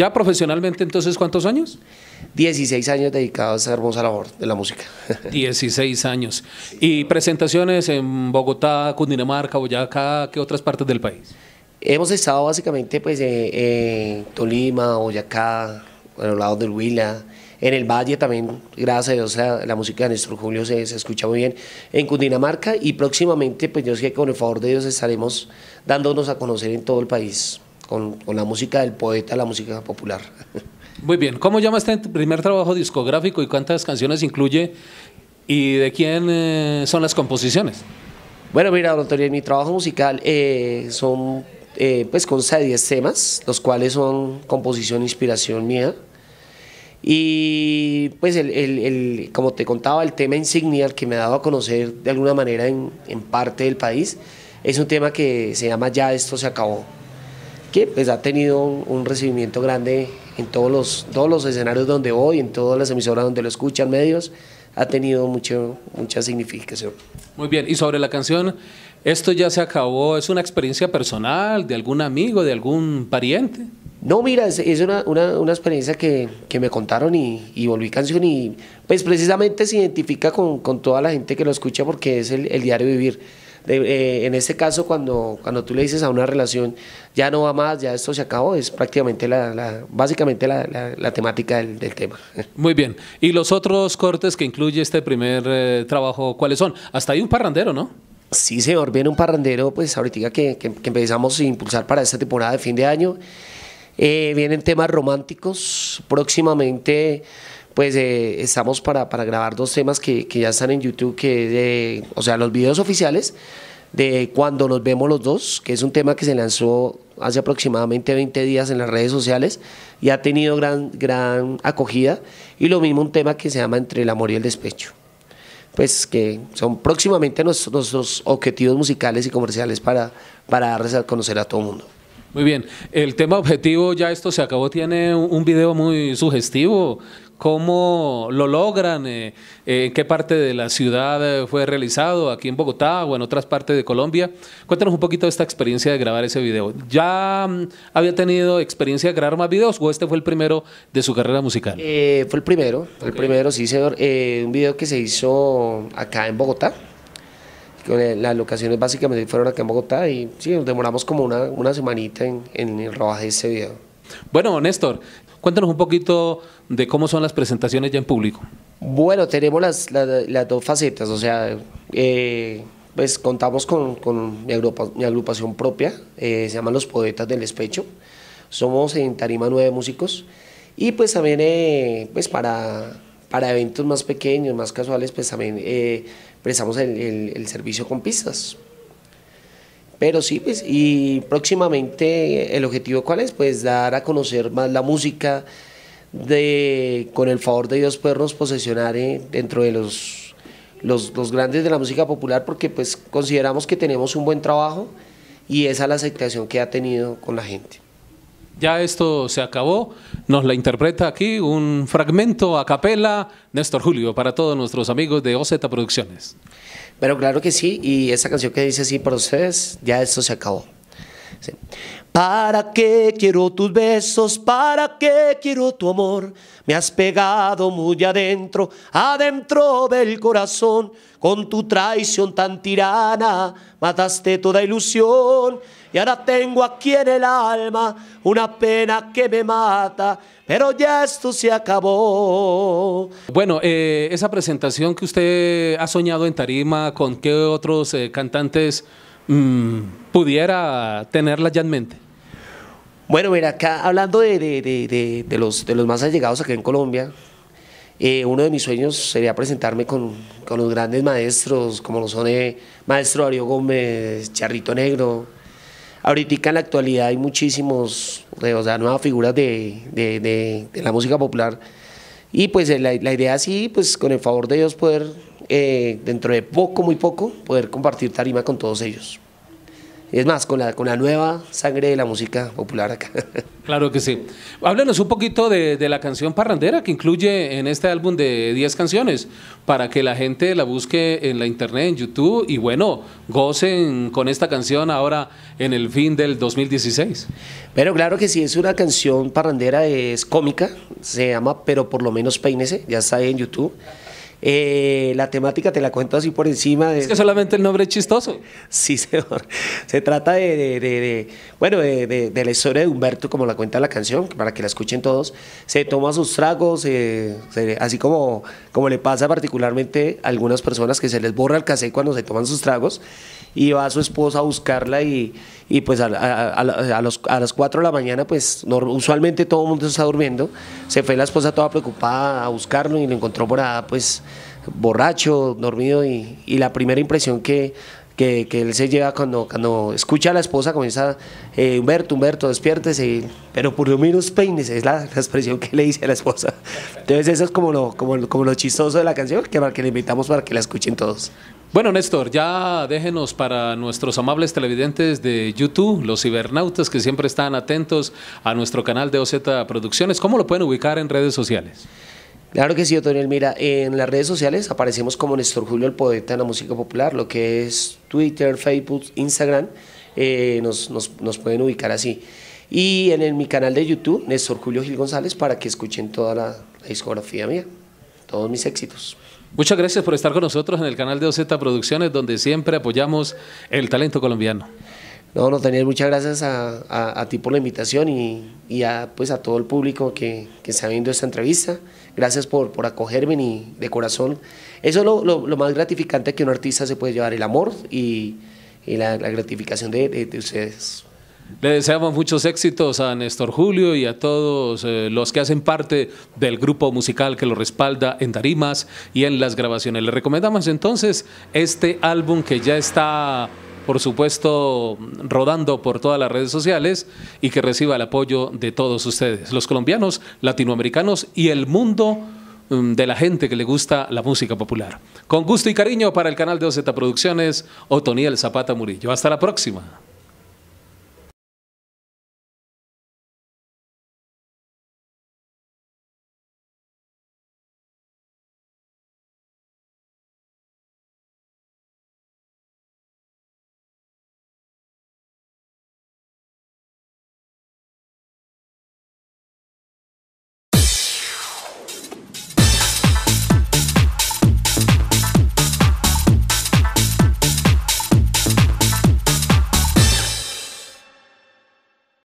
¿Ya profesionalmente entonces cuántos años? 16 años dedicados a esa hermosa labor de la música. 16 años. ¿Y presentaciones en Bogotá, Cundinamarca, Boyacá, qué otras partes del país? Hemos estado básicamente pues eh, eh, en Tolima, Boyacá, en los lados del Huila, en el Valle también, gracias a Dios, la, música de nuestro Julio se, se, escucha muy bien en Cundinamarca y próximamente, pues yo sé que con el favor de Dios estaremos dándonos a conocer en todo el país con, la música del poeta, la música popular. Muy bien, ¿cómo llama este primer trabajo discográfico y cuántas canciones incluye y de quién eh, son las composiciones? Bueno, mira, doctor, mi trabajo musical eh, son, eh, pues consta de 10 temas, los cuales son composición e inspiración mía. Y pues, el, como te contaba, el tema insignia, que me ha dado a conocer de alguna manera en parte del país, es un tema que se llama Ya esto se acabó que pues ha tenido un, recibimiento grande en todos los, todos los escenarios donde voy, en todas las emisoras donde lo escuchan medios, ha tenido mucho, mucha significación. Muy bien, y sobre la canción, ¿esto ya se acabó? ¿Es una experiencia personal de algún amigo, de algún pariente? No, mira, es, una, una, una, experiencia que, que me contaron y, y, volví canción y pues precisamente se identifica con, con, toda la gente que lo escucha porque es el, el diario vivir. Eh, en este caso, cuando, cuando tú le dices a una relación, ya no va más, ya esto se acabó, es prácticamente la, básicamente la, temática del, tema. Muy bien. ¿Y los otros cortes que incluye este primer eh, trabajo, cuáles son? Hasta hay un parrandero, ¿no? Sí, señor, viene un parrandero, pues ahorita que, empezamos a impulsar para esta temporada de fin de año. Eh, vienen temas románticos, próximamente pues eh, estamos para, para, grabar dos temas que, que, ya están en YouTube, que o sea, los videos oficiales de cuando nos vemos los dos, que es un tema que se lanzó hace aproximadamente 20 días en las redes sociales y ha tenido gran, gran acogida. Y lo mismo un tema que se llama Entre el amor y el despecho. Pues que son próximamente nuestros, nuestros objetivos musicales y comerciales para, para darles a conocer a todo el mundo. Muy bien, el tema objetivo ya esto se acabó, tiene un video muy sugestivo cómo lo logran, eh, eh, en qué parte de la ciudad eh, fue realizado, aquí en Bogotá o en otras partes de Colombia. Cuéntanos un poquito de esta experiencia de grabar ese video. ¿Ya mm, había tenido experiencia de grabar más videos o este fue el primero de su carrera musical? fue el primero, el primero, sí, señor. un video que se hizo acá en Bogotá. Las locaciones básicamente fueron acá en Bogotá y sí, nos demoramos como una, una semanita en, en el rodaje de ese video. Bueno, Néstor, Cuéntanos un poquito de cómo son las presentaciones ya en público. Bueno, tenemos las, dos facetas, o sea, eh, pues contamos con, mi, agrupación propia, eh, se llaman Los Poetas del Despecho, somos en Tarima nueve músicos y pues también eh, pues para, para eventos más pequeños, más casuales, pues también prestamos el servicio con pistas. Pero sí, pues, y próximamente eh, el objetivo cuál es, pues dar a conocer más la música, de con el favor de Dios podernos posesionar eh, dentro de los, los, grandes de la música popular, porque pues consideramos que tenemos un buen trabajo y esa es la aceptación que ha tenido con la gente. Ya esto se acabó, nos la interpreta aquí un fragmento a capela Néstor Julio para todos nuestros amigos de OZ Producciones. Pero claro que sí, y esa canción que dice así para ustedes, ya esto se acabó. ¿Para qué quiero tus besos? ¿Para qué quiero tu amor? Me has pegado muy adentro, adentro del corazón. Con tu traición tan tirana, mataste toda ilusión. Y ahora tengo aquí en el alma una pena que me mata, pero ya esto se acabó. Bueno, eh, esa presentación que usted ha soñado en Tarima, ¿con qué otros eh, cantantes mm, pudiera tenerla ya en mente? Bueno, mira, acá hablando de, los, de los más allegados aquí en Colombia, eh, uno de mis sueños sería presentarme con, los grandes maestros, como lo son Maestro Ario Gómez, Charrito Negro, Ahorita en la actualidad hay muchísimos, o sea, nuevas figuras de, la música popular. Y pues eh, la, idea sí, pues con el favor de Dios poder, eh, dentro de poco, muy poco, poder compartir tarima con todos ellos es más, con la, con la nueva sangre de la música popular acá. Claro que sí. Háblanos un poquito de, la canción Parrandera que incluye en este álbum de 10 canciones para que la gente la busque en la internet, en YouTube y bueno, gocen con esta canción ahora en el fin del 2016. Pero claro que sí, es una canción parrandera, es cómica, se llama Pero por lo menos peínese, ya está en YouTube. Eh, la temática te la cuento así por encima. De... Es que solamente el nombre es chistoso. Sí, señor. Se trata de, bueno, de, la historia de Humberto, como la cuenta la canción, para que la escuchen todos. Se toma sus tragos, eh, así como, como le pasa particularmente a algunas personas que se les borra el casé cuando se toman sus tragos, y va a su esposa a buscarla y, pues a, las 4 de la mañana, pues usualmente todo el mundo está durmiendo. Se fue la esposa toda preocupada a buscarlo y lo encontró por pues borracho, dormido, y, la primera impresión que, que, él se lleva cuando, cuando escucha a la esposa, comienza, eh, Humberto, Humberto, despiértese, pero por lo menos peines, es la, expresión que le dice a la esposa. Entonces eso es como lo, como, como lo chistoso de la canción, que, que le invitamos para que la escuchen todos. Bueno, Néstor, ya déjenos para nuestros amables televidentes de YouTube, los cibernautas que siempre están atentos a nuestro canal de OZ Producciones, ¿cómo lo pueden ubicar en redes sociales? Claro que sí, Otoniel. Mira, en las redes sociales aparecemos como Néstor Julio el Poeta en la Música Popular, lo que es Twitter, Facebook, Instagram, eh, nos, nos, pueden ubicar así. Y en, mi canal de YouTube, Néstor Julio Gil González, para que escuchen toda la, la discografía mía, todos mis éxitos. Muchas gracias por estar con nosotros en el canal de OZ Producciones, donde siempre apoyamos el talento colombiano. No, no, Daniel, muchas gracias a, ti por la invitación y, a, pues, a todo el público que, está viendo esta entrevista. Gracias por, por acogerme y de corazón. Eso es lo, más gratificante que un artista se puede llevar, el amor y, y la, gratificación de, ustedes. Le deseamos muchos éxitos a Néstor Julio y a todos eh, los que hacen parte del grupo musical que lo respalda en Darimas y en las grabaciones. Le recomendamos entonces este álbum que ya está por supuesto, rodando por todas las redes sociales y que reciba el apoyo de todos ustedes, los colombianos, latinoamericanos y el mundo mm, de la gente que le gusta la música popular. Con gusto y cariño para el canal de OZ Producciones, Otoniel Zapata Murillo. Hasta la próxima.